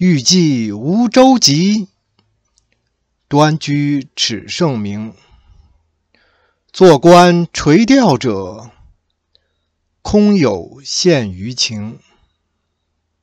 欲济无舟楫，端居耻圣明。坐观垂钓者，空有羡鱼情。